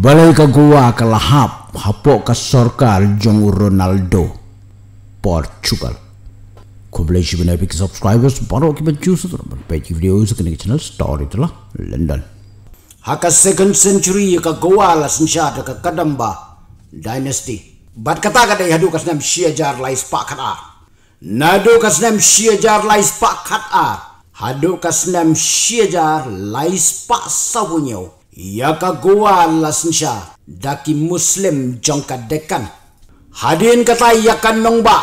Balai ke gua ke lahap hapok ke sorka jong Ronaldo Portugal. Kembali sih benar pikir subscribers baru kita baju sudah berpegi video ini sekarang channel story telah London. Haka second century ya ke gua lah senja ada ke kadamba dynasty. Bat kata kata ya duka senam siajar lai spakat ar. Nado senam siajar lai spakat ar. Hadu senam siajar lai spak sabunyau. Yaka gua lasnsya daki muslim jongka dekan. Hadin kata yakan nongba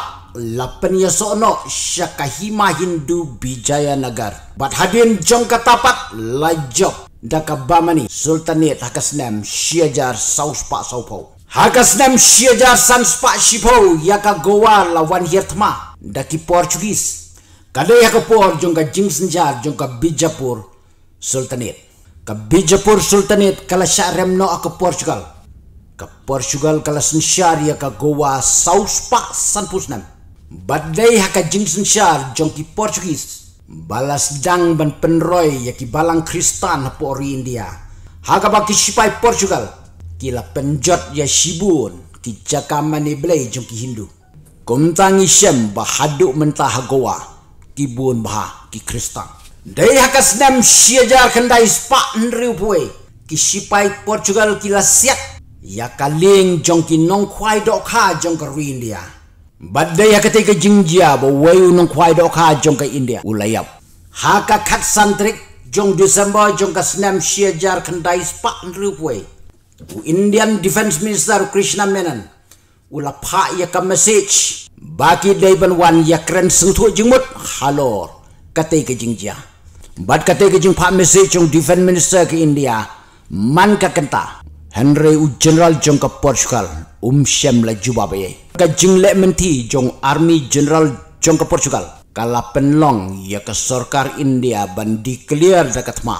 lapan ya sono syaka hima hindu bijaya nagar. Bat hadin jongka tapak lajok. Daka bamani sultanit hakasnem syajar sauspak saupau. Hakasnem syajar sanspak syipau yaka gua lawan hirtma daki Portugis. Kada yaka por jongka jingsenjar jongka bijapur sultanit ke Bijapur Sultanate kala syarim remno ke Portugal ke Portugal kala sen ya ke Goa South Park Sanpusnam badai haka jingsen syar jongki Portugis balas dang ban penroy ya ki balang Kristan pori India haka baki sipai Portugal kila penjot ya sibun ki jakamani blai jongki Hindu kumtang isyem bahaduk mentah Goa kibun bah ki Kristan dari hakas nam siaja kendai spa nriu pui. Kisipai Portugal kila siat. Ya kaling jong ki nong kwai do ka jong ke India. Bad dai ya ketika jingjia bo wei nong kwai do ka jong ke India. Ulayap. Haka kat santrik jong Desember jong ke senam siajar kendai spa nriu pui. U Indian Defence Minister Krishna Menon. Ula pa ya ka message. Baki dai ban wan ya kren sentuh jingmut halor. Ketika jingjia. Ketika jingjia. Bat kata ke jing pak mesej jong defense minister ke India. Man ka kenta. Henry u general jong ke Portugal. Um shem la juba baye. Ka jing le menti jong army general jong ke Portugal. Kala penlong ya ke sorkar India ban di dekat ma.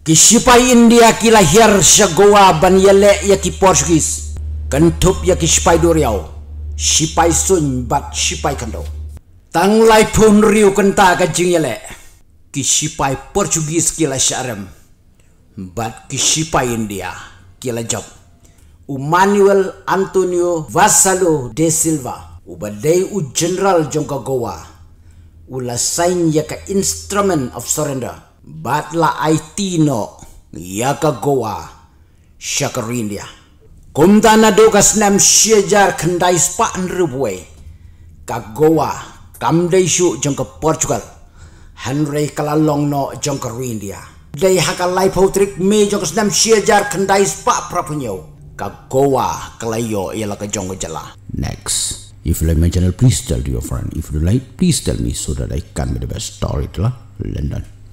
Kisipai India kila hier syagoa ban yale ya ki Portugis. Kentup ya kisipai duriau. Sipai sun bat sipai kandau. Tang lai pun riu kenta ke jing yale kisipai Portugis kila syarem bat kisipai India kila job U Manuel Antonio Vassalo de Silva u ubadai u general jongka Goa ula sign ya instrument of surrender bat la IT no Goa syakar India kumtana do ka snam syajar kendai spa andrewe ka Goa kamdai syu jongka Portugal Henry kalalong no jong India. Dei haka lai pautrik me jong ke senam siajar kendai sepak prapunyo. Ka goa kelayo ialah ke jong jela. Next. If you like my channel, please tell to your friend. If you like, please tell me so that I can be the best story to lah. London.